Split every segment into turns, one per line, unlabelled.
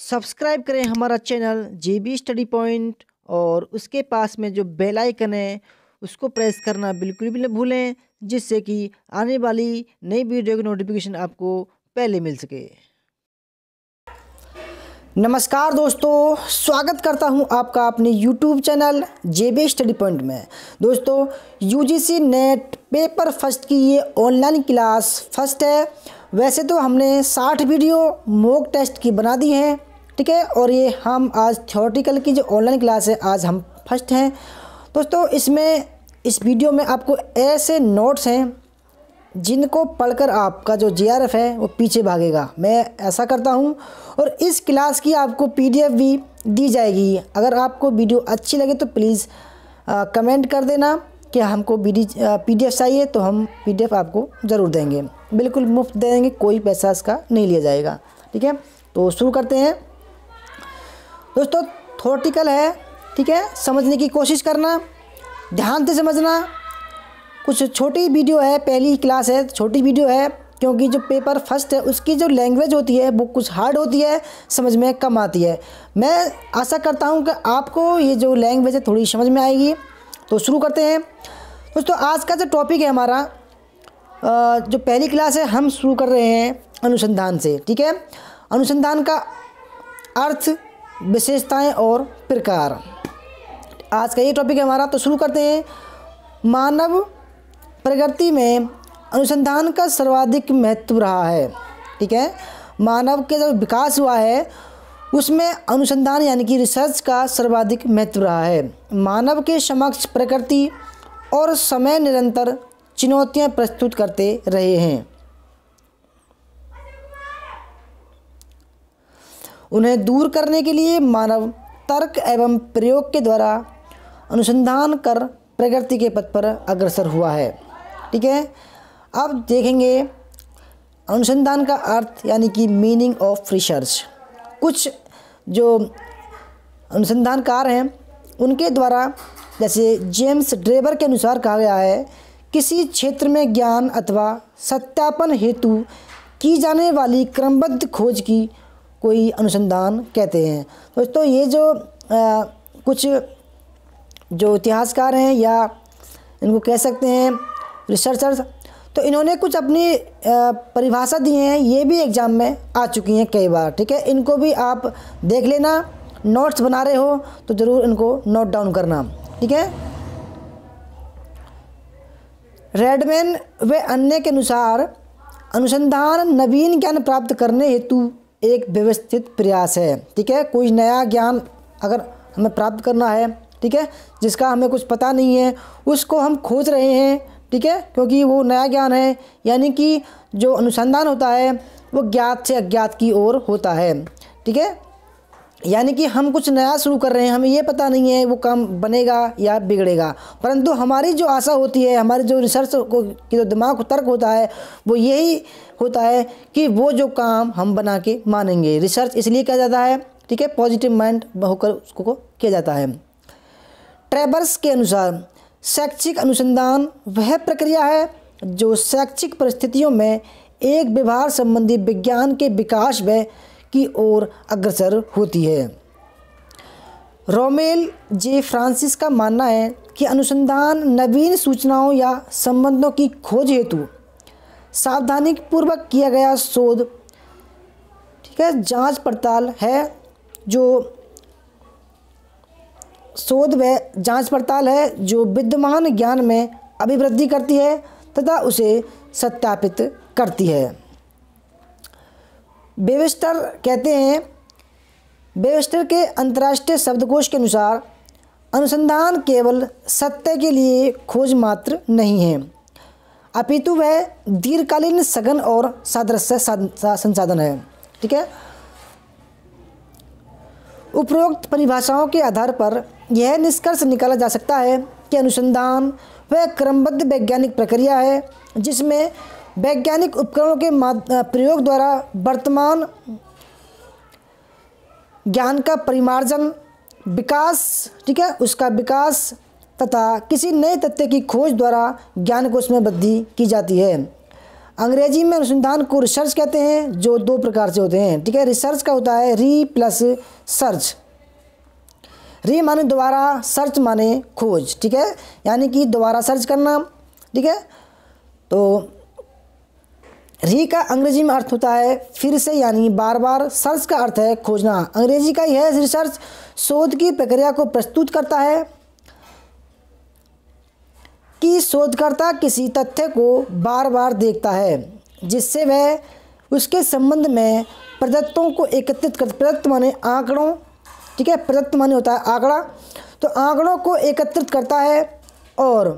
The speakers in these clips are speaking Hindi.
सब्सक्राइब करें हमारा channel J B study point और उसके पास में जो बेल आइकन है उसको प्रेस करना बिल्कुल भी न भूलें जिससे कि आने वाली नई वीडियो की नोटिफिकेशन आपको पहले मिल सके नमस्कार दोस्तों स्वागत करता हूं आपका अपने YouTube channel B study point में दोस्तों यूजीसी नेट पेपर फर्स्ट की ये ऑनलाइन क्लास फर्स्ट है वैसे तो हमने 60 वीडियो मॉक टेस्ट की बना दी है ठीक है और ये हम आज थ्योरेटिकल की जो ऑनलाइन क्लास है आज हम फर्स्ट हैं दोस्तों इसमें इस वीडियो में आपको ऐसे नोट्स हैं जिनको पढ़कर आपका जो जीआरएफ है वो पीछे भागेगा मैं ऐसा करता हूँ और इस क्लास की आपको पीडीएफ भी दी जाएगी अगर आपको वीडियो अच्छी लगे तो प्लीज़ कमेंट कर देना कि हमको B D P D F चाहिए तो हम पी डी एफ आपको ज़रूर देंगे बिल्कुल मुफ्त देंगे कोई पैसा इसका नहीं लिया जाएगा ठीक है तो शुरू करते हैं दोस्तों थोटिकल है ठीक है समझने की कोशिश करना ध्यान से समझना कुछ छोटी वीडियो है पहली क्लास है छोटी वीडियो है क्योंकि जो पेपर फर्स्ट है उसकी जो लैंग्वेज होती है वो कुछ हार्ड होती है समझ में कम आती है मैं आशा करता हूँ कि आपको ये जो लैंग्वेज है थोड़ी समझ में आएगी तो शुरू करते हैं दोस्तों आज का जो टॉपिक है हमारा जो पहली क्लास है हम शुरू कर रहे हैं अनुसंधान से ठीक है अनुसंधान का अर्थ विशेषताएं और प्रकार आज का ये टॉपिक है हमारा तो शुरू करते हैं मानव प्रगति में अनुसंधान का सर्वाधिक महत्व रहा है ठीक है मानव के जब विकास हुआ है उसमें अनुसंधान यानी कि रिसर्च का सर्वाधिक महत्व रहा है मानव के समक्ष प्रकृति और समय निरंतर चुनौतियां प्रस्तुत करते रहे हैं उन्हें दूर करने के लिए मानव तर्क एवं प्रयोग के द्वारा अनुसंधान कर प्रगति के पथ पर अग्रसर हुआ है ठीक है अब देखेंगे अनुसंधान का अर्थ यानी कि मीनिंग ऑफ रिसर्च कुछ जो अनुसंधानकार हैं उनके द्वारा जैसे जेम्स ड्रेबर के अनुसार कहा गया है किसी क्षेत्र में ज्ञान अथवा सत्यापन हेतु की जाने वाली क्रमबद्ध खोज की कोई अनुसंधान कहते हैं दोस्तों ये जो आ, कुछ जो इतिहासकार हैं या इनको कह सकते हैं रिसर्चर्स तो इन्होंने कुछ अपनी परिभाषा दी हैं ये भी एग्ज़ाम में आ चुकी हैं कई बार ठीक है इनको भी आप देख लेना नोट्स बना रहे हो तो ज़रूर इनको नोट डाउन करना ठीक है रेडमैन व अन्य के अनुसार अनुसंधान नवीन ज्ञान प्राप्त करने हेतु एक व्यवस्थित प्रयास है ठीक है कोई नया ज्ञान अगर हमें प्राप्त करना है ठीक है जिसका हमें कुछ पता नहीं है उसको हम खोज रहे हैं ठीक है क्योंकि वो नया ज्ञान है यानी कि जो अनुसंधान होता है वो ज्ञात से अज्ञात की ओर होता है ठीक है यानी कि हम कुछ नया शुरू कर रहे हैं हमें ये पता नहीं है वो काम बनेगा या बिगड़ेगा परंतु हमारी जो आशा होती है हमारे जो रिसर्च को की जो दिमाग तर्क होता है वो यही होता है कि वो जो काम हम बना के मानेंगे रिसर्च इसलिए किया जाता है ठीक है पॉजिटिव माइंड होकर उसको किया जाता है ट्रेबर्स के अनुसार शैक्षिक अनुसंधान वह प्रक्रिया है जो शैक्षिक परिस्थितियों में एक व्यवहार संबंधी विज्ञान के विकास व की ओर अग्रसर होती है रोमेल जे फ्रांसिस का मानना है कि अनुसंधान नवीन सूचनाओं या संबंधों की खोज हेतु सावधानी पूर्वक किया गया शोध ठीक है जांच पड़ताल है जो शोध व जांच पड़ताल है जो विद्यमान ज्ञान में अभिवृद्धि करती है तथा उसे सत्यापित करती है बेविस्टर कहते हैं बेविस्टर के अंतर्राष्ट्रीय शब्दकोश के अनुसार अनुसंधान केवल सत्य के लिए खोज मात्र नहीं है अपितु वह दीर्घकालीन सघन और सादृश्य संसाधन है ठीक है उपरोक्त परिभाषाओं के आधार पर यह निष्कर्ष निकाला जा सकता है कि अनुसंधान वह क्रमबद्ध वैज्ञानिक प्रक्रिया है जिसमें वैज्ञानिक उपकरणों के प्रयोग द्वारा वर्तमान ज्ञान का परिमार्जन विकास ठीक है उसका विकास तथा किसी नए तथ्य की खोज द्वारा ज्ञान को उसमें वृद्धि की जाती है अंग्रेजी में अनुसंधान को रिसर्च कहते हैं जो दो प्रकार से होते हैं ठीक है रिसर्च का होता है री प्लस सर्च री माने दोबारा सर्च माने खोज ठीक है यानी कि दोबारा सर्च करना ठीक है तो री का अंग्रेजी में अर्थ होता है फिर से यानी बार बार सर्च का अर्थ है खोजना अंग्रेजी का यह रिसर्च शोध की प्रक्रिया को प्रस्तुत करता है कि शोधकर्ता किसी तथ्य को बार बार देखता है जिससे वह उसके संबंध में प्रदत्तों को एकत्रित कर प्रदत्त माने आंकड़ों ठीक है प्रदत्त माने होता है आंकड़ा तो आंकड़ों को एकत्रित करता है और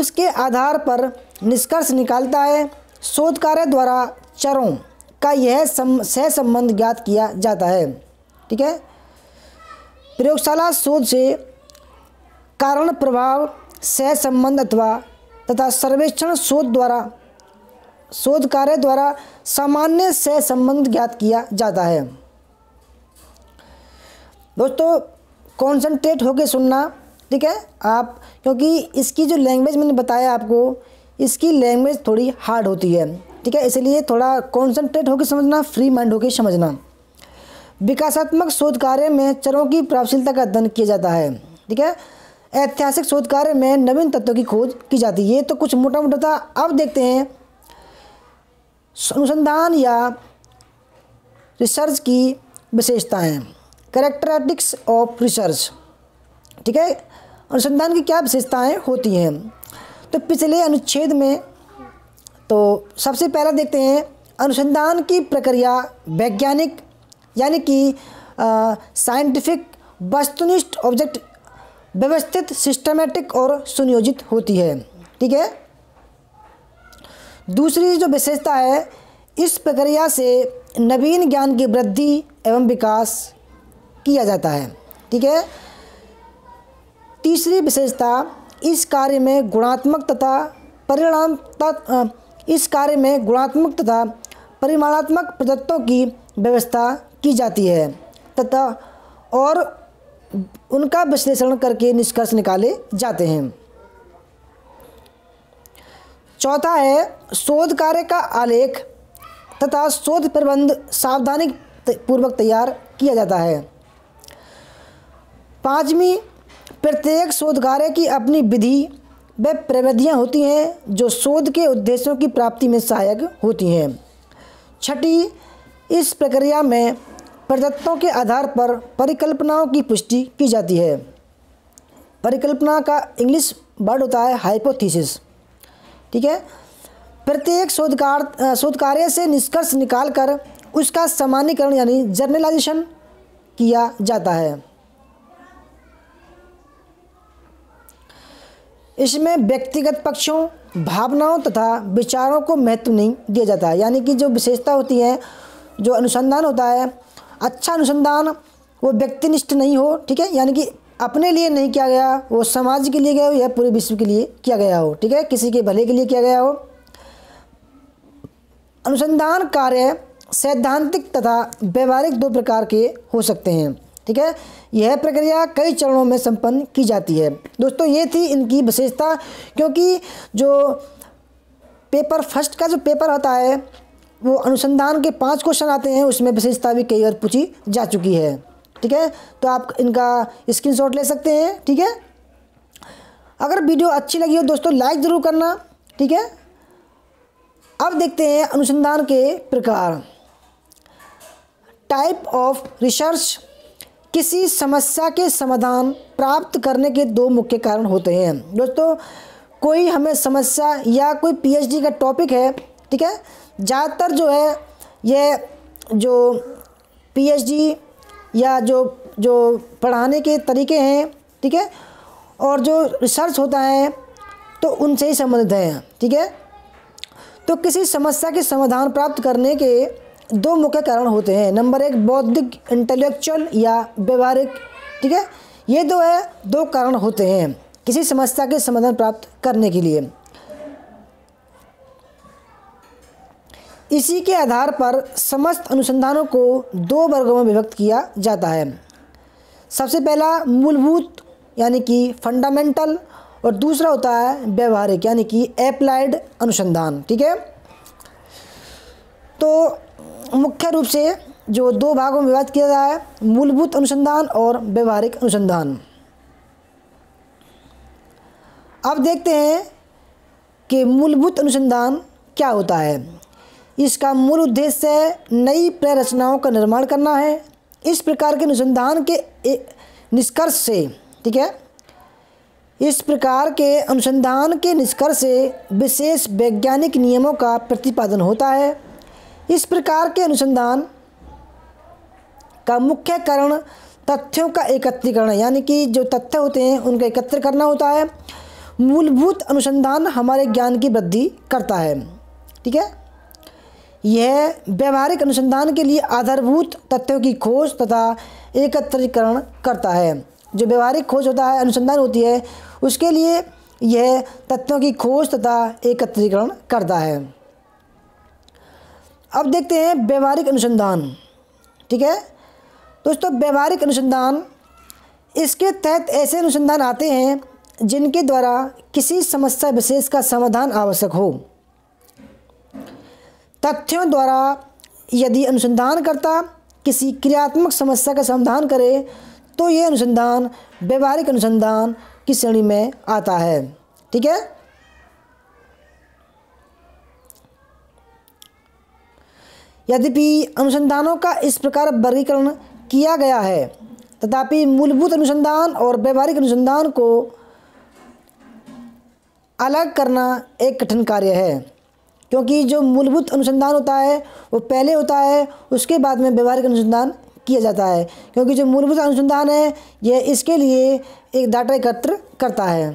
उसके आधार पर निष्कर्ष निकालता है शोध कार्य द्वारा चरों का यह सह संबंध ज्ञात किया जाता है ठीक है प्रयोगशाला शोध से कारण प्रभाव सह संबंध अथवा तथा सर्वेक्षण शोध द्वारा शोध कार्य द्वारा सामान्य सह संबंध ज्ञात किया जाता है दोस्तों कॉन्सनट्रेट होकर सुनना ठीक है आप क्योंकि इसकी जो लैंग्वेज मैंने बताया आपको इसकी लैंग्वेज थोड़ी हार्ड होती है ठीक है इसलिए थोड़ा कॉन्सनट्रेट होकर समझना फ्री माइंड होकर समझना विकासात्मक शोध कार्य में चरों की प्रभावशीलता का अध्ययन किया जाता है ठीक है ऐतिहासिक शोध कार्य में नवीन तत्वों की खोज की जाती है ये तो कुछ मोटा मोटा था अब देखते हैं अनुसंधान या रिसर्च की विशेषताएं करेक्टरेटिक्स ऑफ रिसर्च ठीक है अनुसंधान की क्या विशेषताएं होती हैं तो पिछले अनुच्छेद में तो सबसे पहला देखते हैं अनुसंधान की प्रक्रिया वैज्ञानिक यानी कि साइंटिफिक वस्तुनिष्ठ ऑब्जेक्ट व्यवस्थित सिस्टमेटिक और सुनियोजित होती है ठीक है दूसरी जो विशेषता है इस प्रक्रिया से नवीन ज्ञान की वृद्धि एवं विकास किया जाता है ठीक है तीसरी विशेषता इस कार्य में गुणात्मक तथा परिणाम इस कार्य में गुणात्मक तथा परिमाणात्मक प्रदत्तों की व्यवस्था की जाती है तथा और उनका विश्लेषण करके निष्कर्ष निकाले जाते हैं चौथा है शोध कार्य का आलेख तथा शोध प्रबंध सावधानी पूर्वक तैयार किया जाता है पाँचवीं प्रत्येक शोधकार्य की अपनी विधि व प्रविधियाँ होती हैं जो शोध के उद्देश्यों की प्राप्ति में सहायक होती हैं छठी इस प्रक्रिया में प्रदत्तों के आधार पर परिकल्पनाओं की पुष्टि की जाती है परिकल्पना का इंग्लिश वर्ड होता है हाइपोथीसिस ठीक है प्रत्येक शोधकार शोध कार्य से निष्कर्ष निकालकर उसका सामान्यकरण यानी जर्नलाइजेशन किया जाता है इसमें व्यक्तिगत पक्षों भावनाओं तथा विचारों को महत्व नहीं दिया जाता है यानी कि जो विशेषता होती है जो अनुसंधान होता है अच्छा अनुसंधान वो व्यक्तिनिष्ठ नहीं हो ठीक है यानी कि अपने लिए नहीं किया गया वो समाज के लिए गया हो या पूरे विश्व के लिए किया गया हो ठीक है किसी के भले के लिए किया गया हो अनुसंधान कार्य सैद्धांतिक तथा व्यवहारिक दो प्रकार के हो सकते हैं ठीक है यह प्रक्रिया कई चरणों में संपन्न की जाती है दोस्तों ये थी इनकी विशेषता क्योंकि जो पेपर फर्स्ट का जो पेपर होता है वो अनुसंधान के पांच क्वेश्चन आते हैं उसमें विशेषता भी कई बार पूछी जा चुकी है ठीक है तो आप इनका स्क्रीनशॉट ले सकते हैं ठीक है अगर वीडियो अच्छी लगी हो दोस्तों लाइक ज़रूर करना ठीक है अब देखते हैं अनुसंधान के प्रकार टाइप ऑफ रिसर्च किसी समस्या के समाधान प्राप्त करने के दो मुख्य कारण होते हैं दोस्तों कोई हमें समस्या या कोई पीएचडी का टॉपिक है ठीक है ज़्यादातर जो है ये जो पीएचडी या जो जो पढ़ाने के तरीके हैं ठीक है और जो रिसर्च होता है तो उनसे ही संबंधित हैं ठीक है तो किसी समस्या के समाधान प्राप्त करने के दो मुख्य कारण होते हैं नंबर एक बौद्धिक इंटेलेक्चुअल या व्यवहारिक ठीक है ये दो है दो कारण होते हैं किसी समस्या के समाधान प्राप्त करने के लिए इसी के आधार पर समस्त अनुसंधानों को दो वर्गों में विभक्त किया जाता है सबसे पहला मूलभूत यानी कि फंडामेंटल और दूसरा होता है व्यवहारिक यानी कि एप्लाइड अनुसंधान ठीक है तो मुख्य रूप से जो दो भागों में विवाद किया जाए है मूलभूत अनुसंधान और व्यवहारिक अनुसंधान अब देखते हैं कि मूलभूत अनुसंधान क्या होता है इसका मूल उद्देश्य नई प्ररचनाओं का निर्माण करना है इस प्रकार के अनुसंधान के निष्कर्ष से ठीक है इस प्रकार के अनुसंधान के निष्कर्ष से विशेष वैज्ञानिक नियमों का प्रतिपादन होता है इस प्रकार के अनुसंधान का मुख्य कारण तथ्यों का एकत्रीकरण यानी कि जो तथ्य होते हैं उनका एकत्र करना होता है मूलभूत अनुसंधान हमारे ज्ञान की वृद्धि करता है ठीक है यह व्यवहारिक अनुसंधान के लिए आधारभूत तथ्यों की खोज तथा एकत्रीकरण करता है जो व्यवहारिक खोज होता है अनुसंधान होती है उसके लिए यह तथ्यों की खोज तथा एकत्रीकरण करता है अब देखते हैं व्यवहारिक अनुसंधान ठीक है दोस्तों व्यवहारिक अनुसंधान इसके तहत ऐसे अनुसंधान आते हैं जिनके द्वारा किसी समस्या विशेष का समाधान आवश्यक हो तथ्यों द्वारा यदि अनुसंधानकर्ता किसी क्रियात्मक समस्या का समाधान करे तो ये अनुसंधान व्यवहारिक अनुसंधान की श्रेणी में आता है ठीक है यद्यपि अनुसंधानों का इस प्रकार वर्गीकरण किया गया है तथापि मूलभूत अनुसंधान और व्यवहारिक अनुसंधान को अलग करना एक कठिन कार्य है क्योंकि जो मूलभूत अनुसंधान होता है वो पहले होता है उसके बाद में व्यवहारिक अनुसंधान किया जाता है क्योंकि जो मूलभूत अनुसंधान है यह इसके लिए एक डाटा एकत्र करता है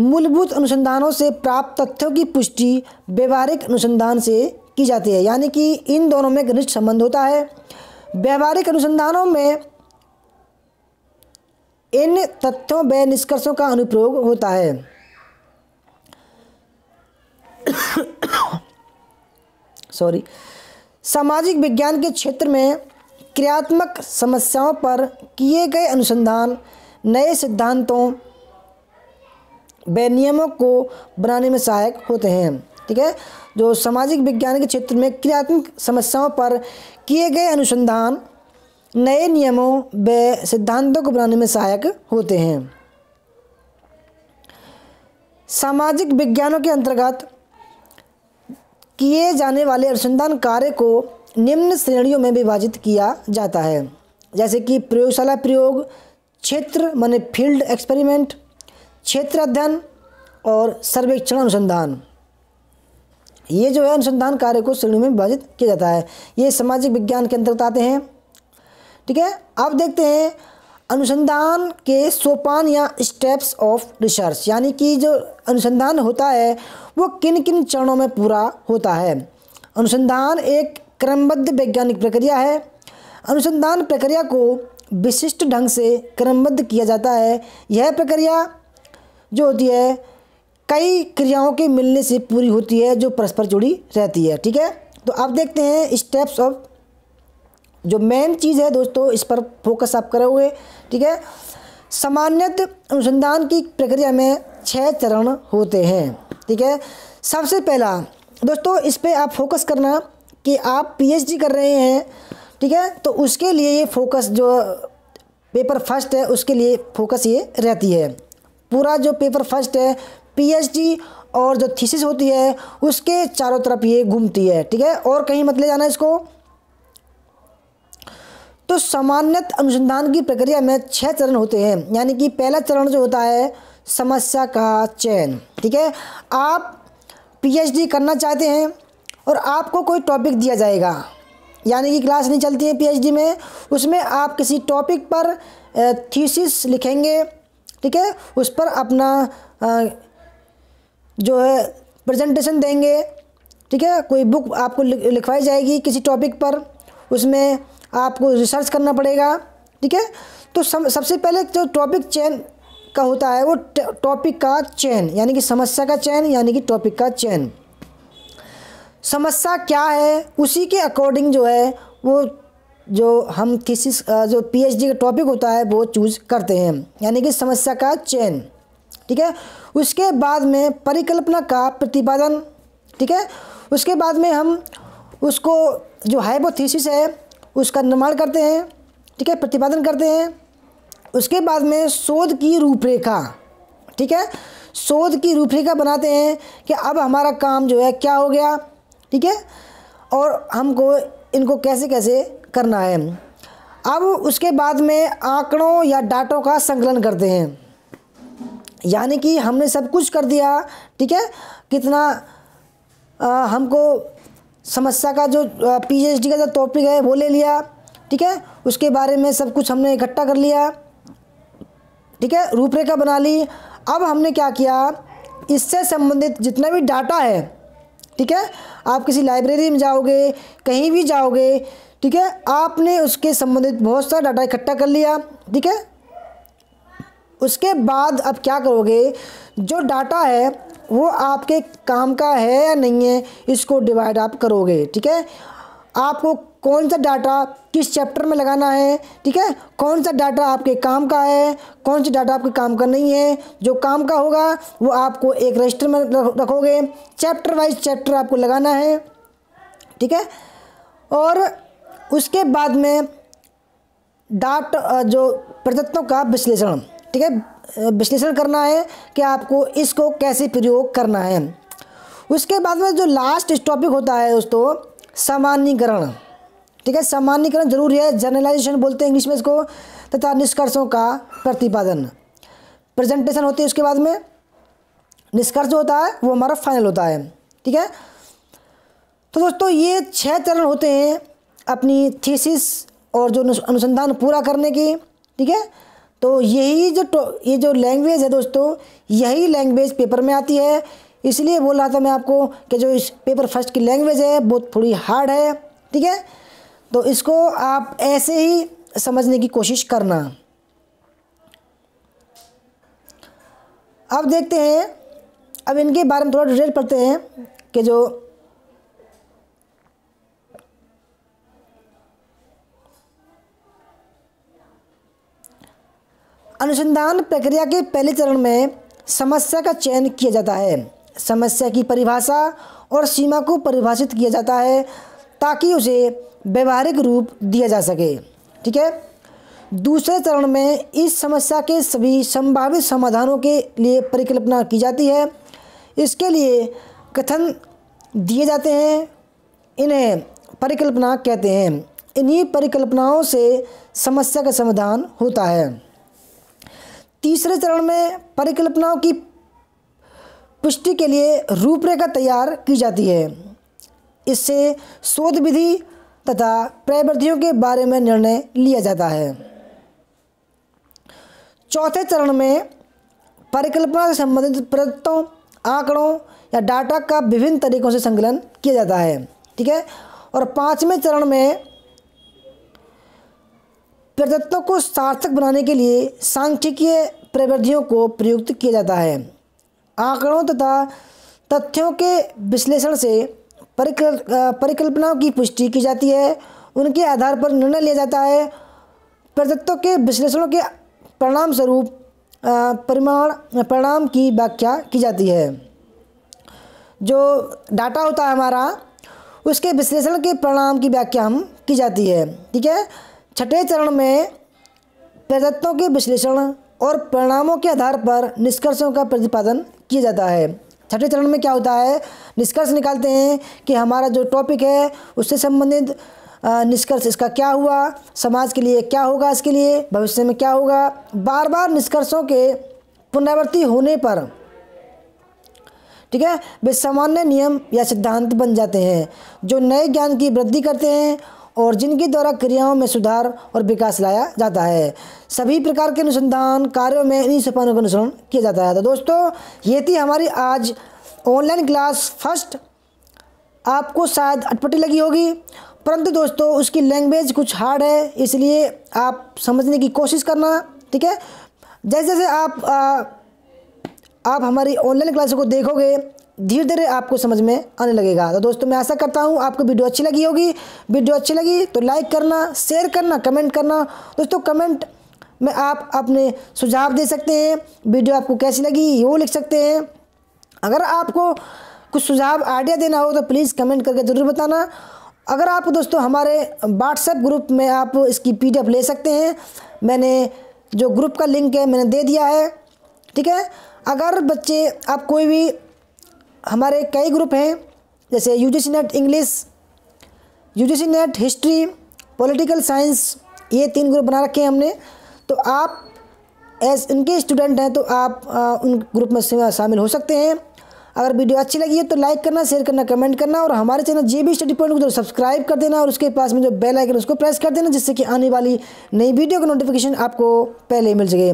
मूलभूत अनुसंधानों से प्राप्त तथ्यों की पुष्टि व्यवहारिक अनुसंधान से की जाती है यानी कि इन दोनों में घनिष्ठ संबंध होता है व्यवहारिक अनुसंधानों में इन तथ्यों व निष्कर्षों का अनुप्रयोग होता है सॉरी सामाजिक विज्ञान के क्षेत्र में क्रियात्मक समस्याओं पर किए गए अनुसंधान नए सिद्धांतों बेनियमों को बनाने में सहायक होते हैं ठीक है जो सामाजिक विज्ञान के क्षेत्र में क्रियात्मक समस्याओं पर किए गए अनुसंधान नए नियमों व सिद्धांतों को बनाने में सहायक होते हैं सामाजिक विज्ञानों के अंतर्गत किए जाने वाले अनुसंधान कार्य को निम्न श्रेणियों में विभाजित किया जाता है जैसे कि प्रयोगशाला प्रयोग क्षेत्र माने फील्ड एक्सपेरिमेंट क्षेत्र अध्ययन और सर्वेक्षण अनुसंधान ये जो है अनुसंधान कार्य को श्रेणी में विभाजित किया जाता है ये सामाजिक विज्ञान के अंतर्गत आते हैं ठीक है अब देखते हैं अनुसंधान के सोपान या स्टेप्स ऑफ रिसर्च यानी कि जो अनुसंधान होता है वो किन किन चरणों में पूरा होता है अनुसंधान एक क्रमबद्ध वैज्ञानिक प्रक्रिया है अनुसंधान प्रक्रिया को विशिष्ट ढंग से क्रमबद्ध किया जाता है यह प्रक्रिया जो होती है कई क्रियाओं के मिलने से पूरी होती है जो परस्पर जुड़ी रहती है ठीक है तो अब देखते हैं स्टेप्स ऑफ जो मेन चीज़ है दोस्तों इस पर फोकस आप हुए ठीक है सामान्यत अनुसंधान की प्रक्रिया में छः चरण होते हैं ठीक है सबसे पहला दोस्तों इस पर आप फोकस करना कि आप पीएचडी कर रहे हैं ठीक है तो उसके लिए ये फोकस जो पेपर फर्स्ट है उसके लिए फोकस ये रहती है पूरा जो पेपर फर्स्ट है पीएचडी और जो थीसिस होती है उसके चारों तरफ ये घूमती है ठीक है और कहीं मत ले जाना इसको तो सामान्यत अनुसंधान की प्रक्रिया में छह चरण होते हैं यानी कि पहला चरण जो होता है समस्या का चयन ठीक है आप पीएचडी करना चाहते हैं और आपको कोई टॉपिक दिया जाएगा यानी कि क्लास नहीं चलती है पीएचडी में उसमें आप किसी टॉपिक पर थीसिस लिखेंगे ठीक है उस पर अपना आ, जो है प्रेजेंटेशन देंगे ठीक है कोई बुक आपको लिखवाई जाएगी किसी टॉपिक पर उसमें आपको रिसर्च करना पड़ेगा ठीक है तो सब सबसे पहले जो टॉपिक चैन का होता है वो टॉपिक का चैन यानी कि समस्या का चैन यानी कि टॉपिक का चैन समस्या क्या है उसी के अकॉर्डिंग जो है वो जो हम किसी जो पीएचडी का टॉपिक होता है वो चूज करते हैं यानी कि समस्या का चयन ठीक है उसके बाद में परिकल्पना का प्रतिपादन ठीक है उसके बाद में हम उसको जो हाइपोथीसिस है उसका निर्माण करते हैं ठीक है प्रतिपादन करते हैं उसके बाद में शोध की रूपरेखा ठीक है शोध की रूपरेखा बनाते हैं कि अब हमारा काम जो है क्या हो गया ठीक है और हमको इनको कैसे कैसे करना है अब उसके बाद में आंकड़ों या डाटों का संकलन करते हैं यानी कि हमने सब कुछ कर दिया ठीक है कितना आ, हमको समस्या का जो पीएचडी का जो टॉपिक है वो ले लिया ठीक है उसके बारे में सब कुछ हमने इकट्ठा कर लिया ठीक है रूपरेखा बना ली अब हमने क्या किया इससे संबंधित जितना भी डाटा है ठीक है आप किसी लाइब्रेरी में जाओगे कहीं भी जाओगे ठीक है आपने उसके संबंधित बहुत सारा डाटा इकट्ठा कर लिया ठीक है उसके बाद अब क्या करोगे जो डाटा है वो आपके काम का है या नहीं है इसको डिवाइड आप करोगे ठीक है आपको कौन सा डाटा किस चैप्टर में लगाना है ठीक है कौन सा डाटा आपके काम का है कौन सा डाटा आपके काम का नहीं है जो काम का होगा वो आपको एक रजिस्टर में रखोगे चैप्टर वाइज चैप्टर आपको लगाना है ठीक है और उसके बाद में डाट जो प्रदत्तों का विश्लेषण ठीक है विश्लेषण करना है कि आपको इसको कैसे प्रयोग करना है उसके बाद में जो लास्ट टॉपिक होता है दोस्तों सामान्यकरण ठीक है सामान्यकरण जरूरी है जर्नलाइजेशन बोलते हैं इंग्लिश में इसको तथा निष्कर्षों का प्रतिपादन प्रेजेंटेशन होती है उसके बाद में निष्कर्ष जो होता है वो हमारा फाइनल होता है ठीक है तो दोस्तों ये छः चरण होते हैं अपनी थीसिस और जो अनुसंधान पूरा करने की ठीक है तो यही जो तो, ये जो लैंग्वेज है दोस्तों यही लैंग्वेज पेपर में आती है इसलिए बोल रहा था मैं आपको कि जो इस पेपर फर्स्ट की लैंग्वेज है बहुत थोड़ी हार्ड है ठीक है तो इसको आप ऐसे ही समझने की कोशिश करना अब देखते हैं अब इनके बारे में थोड़ा डिटेल पढ़ते हैं कि जो अनुसंधान प्रक्रिया के पहले चरण में समस्या का चयन किया जाता है समस्या की परिभाषा और सीमा को परिभाषित किया जाता है ताकि उसे व्यवहारिक रूप दिया जा सके ठीक है दूसरे चरण में इस समस्या के सभी संभावित समाधानों के लिए परिकल्पना की जाती है इसके लिए कथन दिए जाते हैं इन्हें परिकल्पना कहते हैं इन्हीं परिकल्पनाओं से समस्या का समाधान होता है तीसरे चरण में परिकल्पनाओं की पुष्टि के लिए रूपरेखा तैयार की जाती है इससे शोध विधि तथा प्रवृत्तियों के बारे में निर्णय लिया जाता है चौथे चरण में परिकल्पना से संबंधित प्रदत्तों आंकड़ों या डाटा का विभिन्न तरीकों से संकलन किया जाता है ठीक है और पाँचवें चरण में प्रदत्तों को सार्थक बनाने के लिए सांख्यिकीय प्रवृत्तियों को प्रयुक्त किया जाता है आंकड़ों तथा तथ्यों के विश्लेषण से परिकल्पनाओं की पुष्टि की जाती है उनके आधार पर निर्णय लिया जाता है प्रदत्तों के विश्लेषणों के परिणाम स्वरूप परिमाण परिणाम की व्याख्या की जाती है जो डाटा होता है हमारा उसके विश्लेषण के परिणाम की व्याख्या हम की जाती है ठीक है छठे चरण में प्रदत्तों के विश्लेषण और परिणामों के आधार पर निष्कर्षों का प्रतिपादन किया जाता है छठे चरण में क्या होता है निष्कर्ष निकालते हैं कि हमारा जो टॉपिक है उससे संबंधित निष्कर्ष इसका क्या हुआ समाज के लिए क्या होगा इसके लिए भविष्य में क्या होगा बार बार निष्कर्षों के पुनरावृत्ति होने पर ठीक है वे सामान्य नियम या सिद्धांत बन जाते हैं जो नए ज्ञान की वृद्धि करते हैं और जिनके द्वारा क्रियाओं में सुधार और विकास लाया जाता है सभी प्रकार के अनुसंधान कार्यों में इन्हीं सपनों का अनुसरण किया जाता है तो दोस्तों ये थी हमारी आज ऑनलाइन क्लास फर्स्ट आपको शायद अटपटी लगी होगी परंतु दोस्तों उसकी लैंग्वेज कुछ हार्ड है इसलिए आप समझने की कोशिश करना ठीक है जैसे जैसे आप आ, आप हमारी ऑनलाइन क्लासों को देखोगे धीरे धीरे आपको समझ में आने लगेगा तो दोस्तों मैं ऐसा करता हूँ आपको वीडियो अच्छी लगी होगी वीडियो अच्छी लगी तो लाइक करना शेयर करना कमेंट करना दोस्तों कमेंट में आप अपने सुझाव दे सकते हैं वीडियो आपको कैसी लगी वो लिख सकते हैं अगर आपको कुछ सुझाव आइडिया देना हो तो प्लीज़ कमेंट करके ज़रूर बताना अगर आप दोस्तों हमारे व्हाट्सएप ग्रुप में आप इसकी पी ले सकते हैं मैंने जो ग्रुप का लिंक है मैंने दे दिया है ठीक है अगर बच्चे आप कोई भी हमारे कई ग्रुप हैं जैसे U G C NET English U G C NET history political science ये तीन ग्रुप बना रखे हैं हमने तो आप एज इनके स्टूडेंट हैं तो आप आ, उन ग्रुप में शामिल हो सकते हैं अगर वीडियो अच्छी लगी है तो लाइक करना शेयर करना कमेंट करना और हमारे channel J B study point को जरूर सब्सक्राइब कर देना और उसके पास में जो बेल आइकन उसको प्रेस कर देना जिससे कि आने वाली नई वीडियो का नोटिफिकेशन आपको पहले मिल सके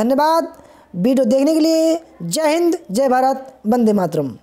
धन्यवाद वीडियो देखने के लिए जय हिंद जय भारत वंदे मातरम